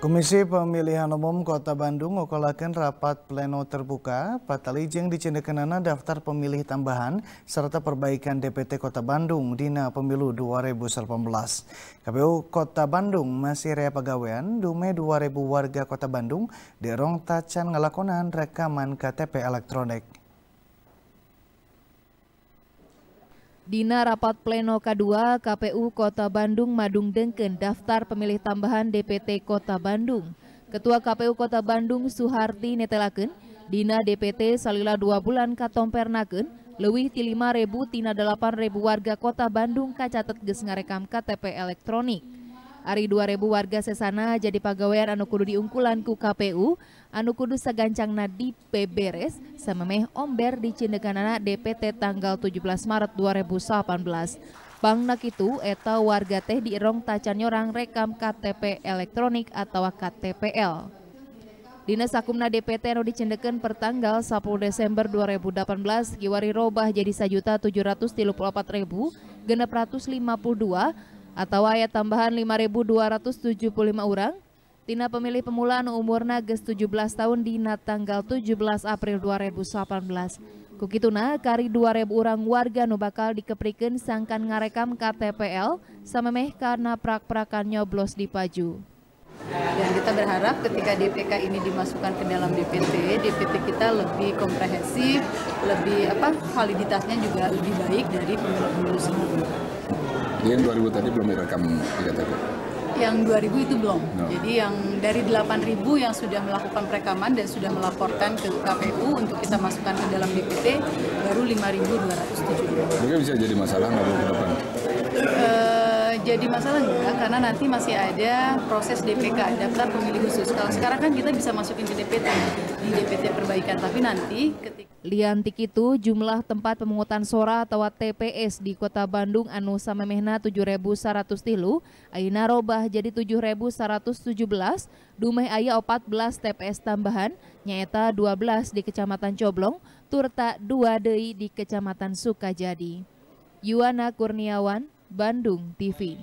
Komisi Pemilihan Umum Kota Bandung ngokolakan rapat pleno terbuka patalijeng dicendekenana daftar pemilih tambahan serta perbaikan DPT Kota Bandung dina pemilu 2018. KPU Kota Bandung masih rea pegawaian dume 2000 warga Kota Bandung derong tacan ngelakonan rekaman KTP elektronik. Dina rapat pleno K2 KPU Kota Bandung Madung Dengken daftar pemilih tambahan DPT Kota Bandung. Ketua KPU Kota Bandung Suharti netelaken, Dina DPT salila dua bulan katompernaken, lewih ti 5 ribu tina delapan warga Kota Bandung kacatet ges ngarekam KTP elektronik. Ari 2000 warga sesana jadi pagawean anu kudu diungkulan ku KPU, anu kudu sagancangna di peberes samemeh omber di Cindekanana DPT tanggal 17 Maret 2018. nak itu eta warga teh diirong tacan nyorang rekam KTP elektronik atau KTPL. Dinas Sakumna DPT anu dicendekan pertanggal 10 Desember 2018 giwari robah jadi dua atau ayat tambahan 5.275 orang, Tina pemilih pemula anu umurna geus 17 tahun dina tanggal 17 April 2018. Kukituna kari 2000 orang warga nu bakal dikeprikin sangkan ngarekam KTPL samemeh karena prak-prakan nyoblos di Paju. Dan kita berharap ketika DPK ini dimasukkan ke dalam DPT, DPT kita lebih komprehensif, lebih apa validitasnya juga lebih baik dari pemilu-pemilu sebelumnya. Jadi yang 2000 tadi belum direkam KTP? Yang 2000 itu belum. No. Jadi yang dari 8000 yang sudah melakukan perekaman dan sudah melaporkan ke KPU untuk kita masukkan ke dalam DPT baru 5270. Mungkin bisa jadi masalah nggak ke depan? jadi masalah enggak karena nanti masih ada proses DPK daftar pemilih khusus. Kalau sekarang kan kita bisa masukin ke DPT di DPT perbaikan, tapi nanti ketika Liantik itu jumlah tempat pemungutan suara atau TPS di Kota Bandung anu samemehna 7.100 tilu, ayeuna robah jadi 7.117, dumeh aya 14 TPS tambahan, nyaeta 12 di Kecamatan Coblong, turta 2 deui di Kecamatan Sukajadi. Yuana Kurniawan, Bandung TV.